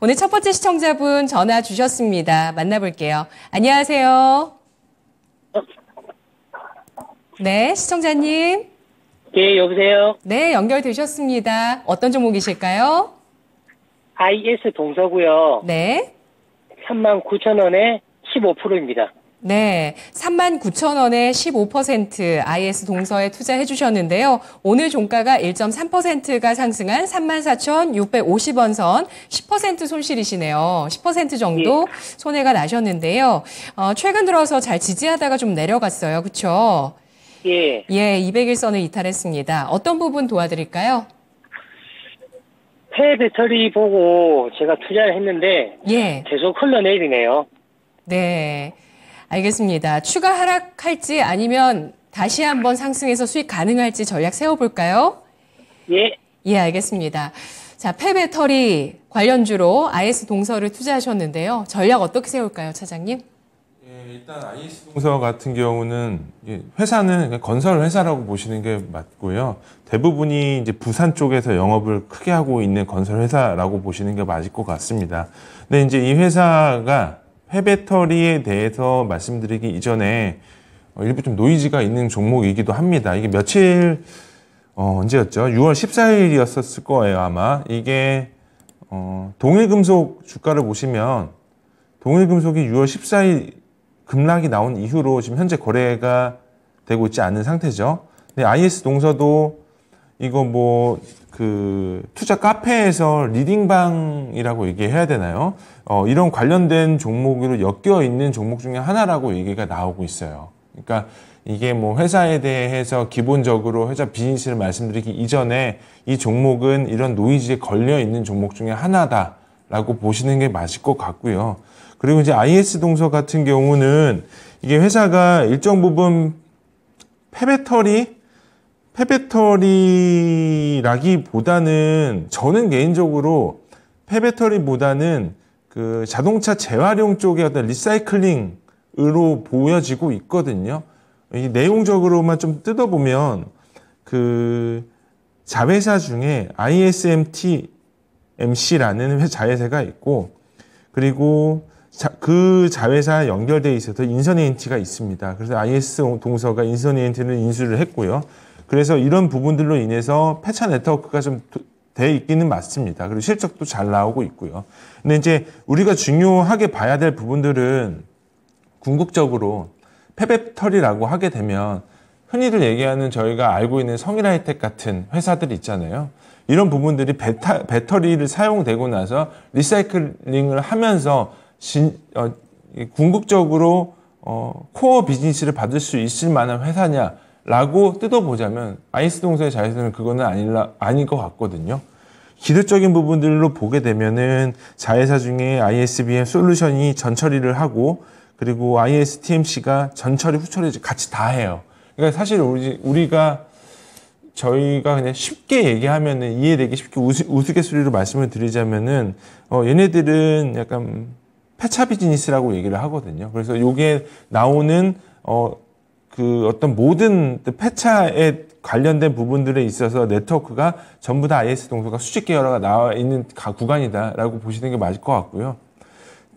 오늘 첫 번째 시청자분 전화 주셨습니다. 만나볼게요. 안녕하세요. 네, 시청자님. 예, 여보세요. 네, 연결되셨습니다. 어떤 종목이실까요? IS 동서고요. 네. 3 9 0 0 0 원에 15%입니다. 네, 3만 9천 원에 15% IS 동서에 투자해 주셨는데요. 오늘 종가가 1.3%가 상승한 3만 4,650원 선 10% 손실이시네요. 10% 정도 예. 손해가 나셨는데요. 어, 최근 들어서 잘 지지하다가 좀 내려갔어요. 그렇죠? 예. 예, 201선을 이탈했습니다. 어떤 부분 도와드릴까요? 폐 배터리 보고 제가 투자를 했는데 예. 계속 흘러내리네요. 네. 알겠습니다. 추가 하락할지 아니면 다시 한번 상승해서 수익 가능할지 전략 세워볼까요? 예. 예, 알겠습니다. 자, 폐배터리 관련주로 IS 동서를 투자하셨는데요. 전략 어떻게 세울까요, 차장님? 예, 일단 IS 동서 같은 경우는 회사는 건설 회사라고 보시는 게 맞고요. 대부분이 이제 부산 쪽에서 영업을 크게 하고 있는 건설 회사라고 보시는 게 맞을 것 같습니다. 근데 이제 이 회사가 회배터리에 대해서 말씀드리기 이전에 어, 일부 좀 노이즈가 있는 종목이기도 합니다. 이게 며칠 어, 언제였죠? 6월 14일이었을 거예요 아마 이게 어, 동일금속 주가를 보시면 동일금속이 6월 14일 급락이 나온 이후로 지금 현재 거래가 되고 있지 않은 상태죠. 근데 IS 동서도 이거 뭐 그 투자 카페에서 리딩방이라고 얘기해야 되나요? 어, 이런 관련된 종목으로 엮여 있는 종목 중에 하나라고 얘기가 나오고 있어요. 그러니까 이게 뭐 회사에 대해서 기본적으로 회사 비즈니스를 말씀드리기 이전에 이 종목은 이런 노이즈에 걸려 있는 종목 중에 하나다라고 보시는 게 맞을 것 같고요. 그리고 이제 IS 동서 같은 경우는 이게 회사가 일정 부분 폐배터리 폐배터리라기보다는 저는 개인적으로 폐배터리보다는 그 자동차 재활용 쪽의 어떤 리사이클링으로 보여지고 있거든요. 이 내용적으로만 좀 뜯어보면 그 자회사 중에 ISMT MC라는 자회사가 있고 그리고 자, 그 자회사 연결돼 있어서 인선 ANT가 있습니다. 그래서 IS 동서가 인선 ANT는 인수를 했고요. 그래서 이런 부분들로 인해서 패차 네트워크가 좀 돼 있기는 맞습니다. 그리고 실적도 잘 나오고 있고요. 근데 이제 우리가 중요하게 봐야 될 부분들은 궁극적으로 폐배터리라고 하게 되면 흔히들 얘기하는 저희가 알고 있는 성일하이텍 같은 회사들 있잖아요. 이런 부분들이 배타, 배터리를 사용되고 나서 리사이클링을 하면서 진, 어, 궁극적으로 어, 코어 비즈니스를 받을 수 있을 만한 회사냐 라고 뜯어보자면 아이스 동서의 자외선은 그거는 아닐라, 아닐 것 같거든요. 기술적인 부분들로 보게 되면은 자회사 중에 ISBM 솔루션이 전처리를 하고 그리고 ISTMC가 전처리 후처리 같이 다 해요. 그러니까 사실 우리, 우리가 저희가 그냥 쉽게 얘기하면은 이해되기 쉽게 우스, 우스갯소리로 말씀을 드리자면은 어, 얘네들은 약간 패차 비즈니스라고 얘기를 하거든요. 그래서 요게 나오는 어, 그 어떤 모든 폐차에 관련된 부분들에 있어서 네트워크가 전부 다 IS 동서가 수직 계열화가 나와 있는 구간이다라고 보시는 게 맞을 것 같고요.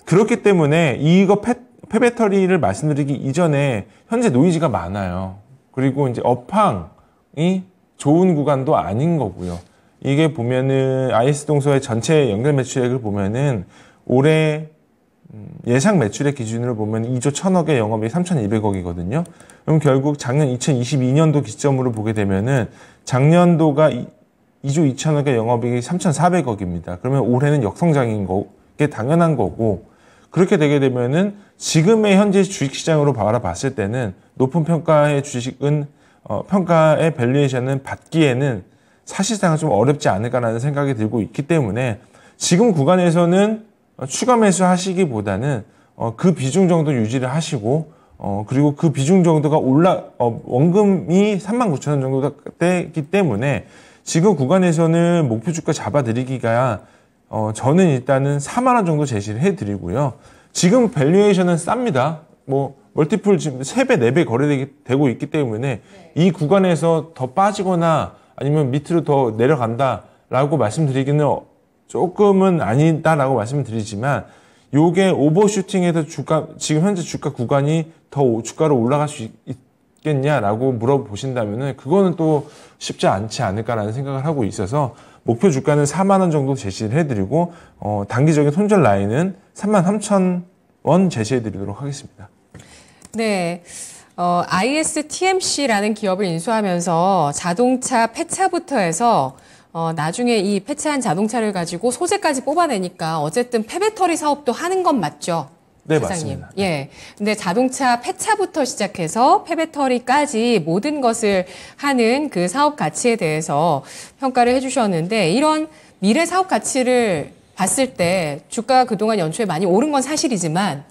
그렇기 때문에 이거 폐, 폐배터리를 말씀드리기 이전에 현재 노이즈가 많아요. 그리고 이제 업황이 좋은 구간도 아닌 거고요. 이게 보면은 IS 동서의 전체 연결 매출액을 보면은 올해 예상 매출액 기준으로 보면 2조 1 0 0 0억의영업이 3,200억이거든요. 그럼 결국 작년 2022년도 기점으로 보게 되면은 작년도가 2조 2 0 0 0억의영업이이 3,400억입니다. 그러면 올해는 역성장인 거게 당연한 거고 그렇게 되게 되면은 지금의 현재 주식시장으로 바라봤을 때는 높은 평가의 주식은 어, 평가의 밸류에이션은 받기에는 사실상 좀 어렵지 않을까라는 생각이 들고 있기 때문에 지금 구간에서는 어, 추가 매수하시기보다는 어, 그 비중 정도 유지를 하시고 어, 그리고 그 비중 정도가 올라 어, 원금이 39,000원 정도 되기 때문에 지금 구간에서는 목표 주가 잡아드리기가 어, 저는 일단은 4만 원 정도 제시를 해드리고요. 지금 밸류에이션은 쌉니다. 뭐 멀티플 지금 3배, 4배 거래되고 있기 때문에 이 구간에서 더 빠지거나 아니면 밑으로 더 내려간다라고 말씀드리기는 조금은 아니다라고 말씀을 드리지만 요게 오버슈팅에서 주가 지금 현재 주가 구간이 더 주가로 올라갈 수 있겠냐라고 물어보신다면은 그거는 또 쉽지 않지 않을까라는 생각을 하고 있어서 목표 주가는 4만 원 정도 제시를 해드리고 어, 단기적인 손절 라인은 3만 3천 원 제시해드리도록 하겠습니다. 네. 어, ISTMC라는 기업을 인수하면서 자동차 폐차부터 해서 어, 나중에 이 폐차한 자동차를 가지고 소재까지 뽑아내니까 어쨌든 폐배터리 사업도 하는 건 맞죠? 네, 사장님. 맞습니다. 예. 근데 자동차 폐차부터 시작해서 폐배터리까지 모든 것을 하는 그 사업 가치에 대해서 평가를 해 주셨는데 이런 미래 사업 가치를 봤을 때 주가가 그동안 연초에 많이 오른 건 사실이지만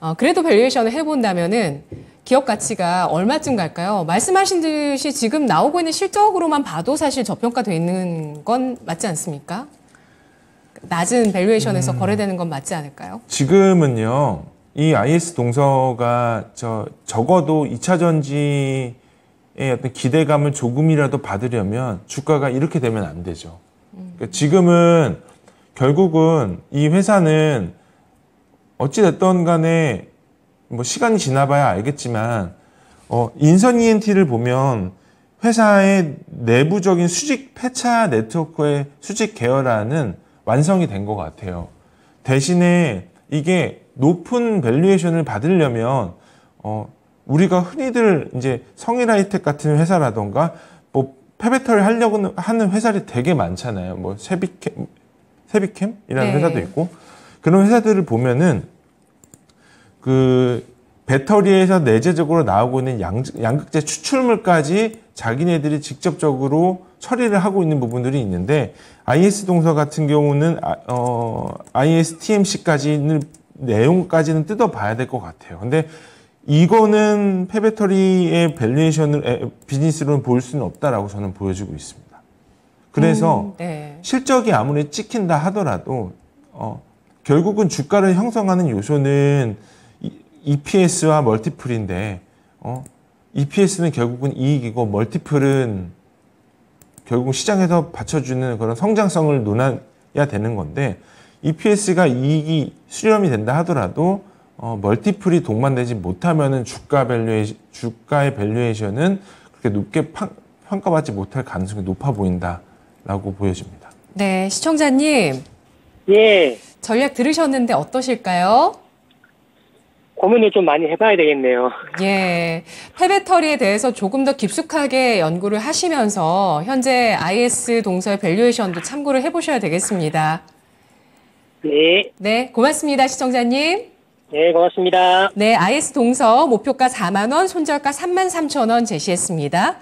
어, 그래도 밸류에이션을 해 본다면은 기업 가치가 얼마쯤 갈까요? 말씀하신 듯이 지금 나오고 있는 실적으로만 봐도 사실 저평가되어 있는 건 맞지 않습니까? 낮은 밸류에이션에서 음. 거래되는 건 맞지 않을까요? 지금은요. 이 IS 동서가 저 적어도 2차 전지의 어떤 기대감을 조금이라도 받으려면 주가가 이렇게 되면 안 되죠. 음. 그러니까 지금은 결국은 이 회사는 어찌됐던 간에 뭐 시간이 지나봐야 알겠지만 어, 인선 ENT를 보면 회사의 내부적인 수직 폐차 네트워크의 수직 계열화는 완성이 된 것 같아요. 대신에 이게 높은 밸류에이션을 받으려면 어, 우리가 흔히들 이제 성일아이텍 같은 회사라던가 뭐 페베터를 하려고 하는 회사들이 되게 많잖아요. 뭐 세비캠 세비캠이라는 네. 회사도 있고 그런 회사들을 보면은 그 배터리에서 내재적으로 나오고 있는 양, 양극재 추출물까지 자기네들이 직접적으로 처리를 하고 있는 부분들이 있는데 IS 동서 같은 경우는 아, 어, ISTMC까지는 내용까지는 뜯어봐야 될 것 같아요. 근데 이거는 폐배터리의 밸류에이션을 비즈니스로는 볼 수는 없다라고 저는 보여지고 있습니다. 그래서 음, 네. 실적이 아무리 찍힌다 하더라도 어, 결국은 주가를 형성하는 요소는 EPS와 멀티플인데 어? EPS는 결국은 이익이고 멀티플은 결국 시장에서 받쳐주는 그런 성장성을 논해야 되는 건데 EPS가 이익이 수렴이 된다 하더라도 어, 멀티플이 동반되지 못하면 주가 밸류에 주가의 밸류에이션은 그렇게 높게 파, 평가받지 못할 가능성이 높아 보인다라고 보여집니다. 네, 시청자님. 예. 전략 들으셨는데 어떠실까요? 고민을 좀 많이 해봐야 되겠네요. 예. 폐배터리에 대해서 조금 더 깊숙하게 연구를 하시면서 현재 IS 동설 밸류에이션도 참고를 해보셔야 되겠습니다. 네. 네. 고맙습니다, 시청자님. 네, 고맙습니다. 네, IS 동서 목표가 4만 원, 손절가 3만 3천 원 제시했습니다.